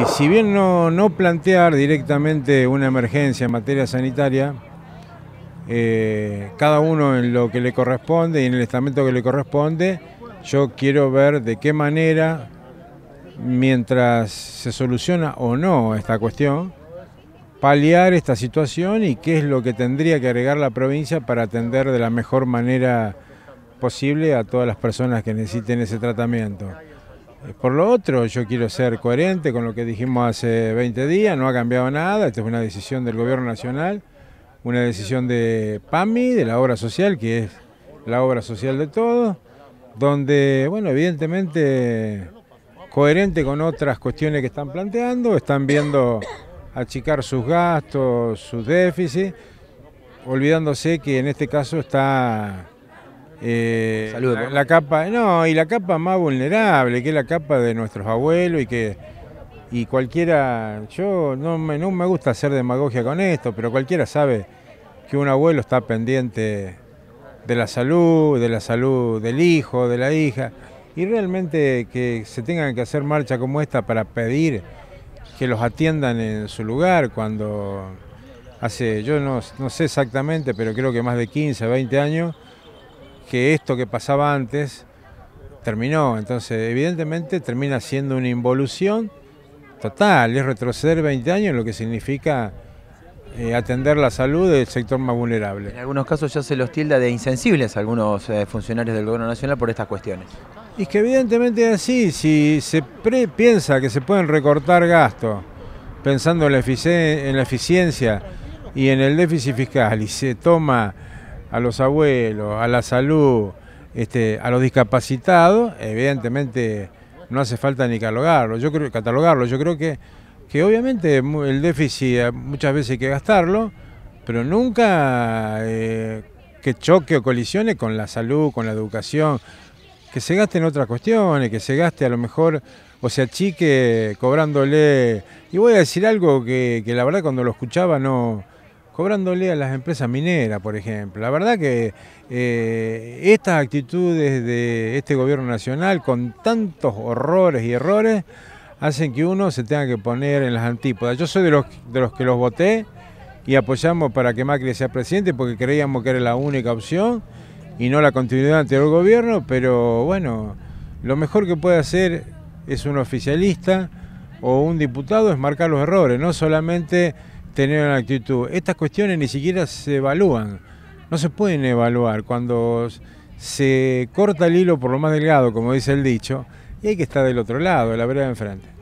Y si bien no, no plantear directamente una emergencia en materia sanitaria, eh, cada uno en lo que le corresponde y en el estamento que le corresponde, yo quiero ver de qué manera, mientras se soluciona o no esta cuestión, paliar esta situación y qué es lo que tendría que agregar la provincia para atender de la mejor manera posible a todas las personas que necesiten ese tratamiento. Por lo otro, yo quiero ser coherente con lo que dijimos hace 20 días, no ha cambiado nada, esta es una decisión del Gobierno Nacional, una decisión de PAMI, de la obra social, que es la obra social de todos, donde, bueno, evidentemente coherente con otras cuestiones que están planteando, están viendo achicar sus gastos, sus déficits, olvidándose que en este caso está eh, la, capa, no, y la capa más vulnerable, que es la capa de nuestros abuelos y que y cualquiera, yo no me, no me gusta hacer demagogia con esto, pero cualquiera sabe que un abuelo está pendiente de la salud, de la salud del hijo, de la hija, y realmente que se tengan que hacer marcha como esta para pedir que los atiendan en su lugar cuando hace, yo no, no sé exactamente, pero creo que más de 15, 20 años, que esto que pasaba antes terminó. Entonces, evidentemente termina siendo una involución total, es retroceder 20 años lo que significa eh, atender la salud del sector más vulnerable. En algunos casos ya se los tilda de insensibles algunos eh, funcionarios del gobierno nacional por estas cuestiones. Y que evidentemente es así, si se piensa que se pueden recortar gastos pensando en la eficiencia y en el déficit fiscal y se toma a los abuelos, a la salud, este, a los discapacitados, evidentemente no hace falta ni catalogarlo. Yo creo, catalogarlo. Yo creo que, que obviamente el déficit eh, muchas veces hay que gastarlo, pero nunca eh, que choque o colisione con la salud, con la educación, que se gaste en otras cuestiones, que se gaste a lo mejor o sea chique cobrándole. Y voy a decir algo que la verdad cuando lo escuchaba no cobrándole a las empresas mineras, por ejemplo. La verdad que eh, estas actitudes de este gobierno nacional, con tantos horrores y errores, hacen que uno se tenga que poner en las antípodas. Yo soy de los, de los que los voté y apoyamos para que Macri sea presidente porque creíamos que era la única opción y no la continuidad anterior gobierno, pero bueno, lo mejor que puede hacer es un oficialista o un diputado es marcar los errores, no solamente tener una actitud. Estas cuestiones ni siquiera se evalúan, no se pueden evaluar. Cuando se corta el hilo por lo más delgado, como dice el dicho, y hay que estar del otro lado, la verdad enfrente.